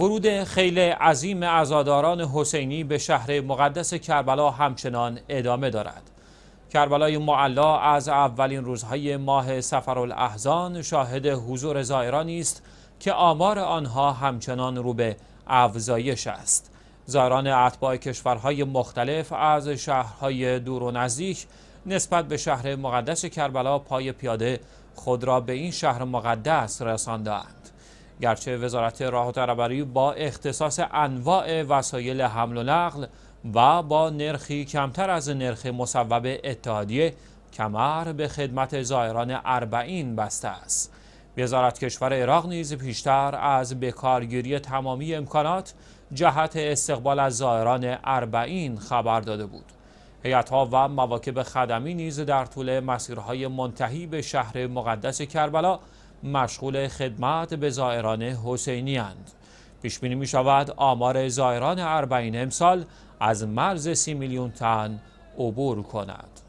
ورود خیلی عظیم عزاداران حسینی به شهر مقدس کربلا همچنان ادامه دارد. کربلای معلا از اولین روزهای ماه سفر الاحزان شاهد حضور زائرانی است که آمار آنها همچنان رو به افزایش است. زائران اتباع کشورهای مختلف از شهرهای دور و نزدیک نسبت به شهر مقدس کربلا پای پیاده خود را به این شهر مقدس رساندند. گرچه وزارت راه و ترابری با اختصاص انواع وسایل حمل و نقل و با نرخی کمتر از نرخ مصوب اتحادیه کمر به خدمت زائران اربعین بسته است وزارت کشور عراق نیز پیشتر از بکارگیری تمامی امکانات جهت استقبال از زائران اربعین خبر داده بود ها و مواکب خدمی نیز در طول مسیرهای منتهی به شهر مقدس کربلا مشغول خدمت به زائران حسینی اند. پیش بینی می شود آمار زائران اربعین امسال از مرز سی میلیون تن عبور کند.